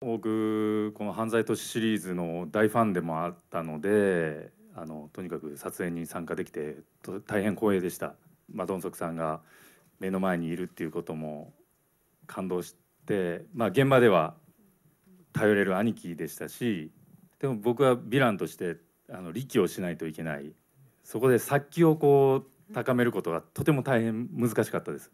僕この「犯罪都市」シリーズの大ファンでもあったのであのとにかく撮影に参加できて大変光栄でした、まあ、ドンソクさんが目の前にいるっていうことも感動して、まあ、現場では頼れる兄貴でしたしでも僕はヴィランとしてあの力をしないといけないそこで殺気をこう高めることがとても大変難しかったです。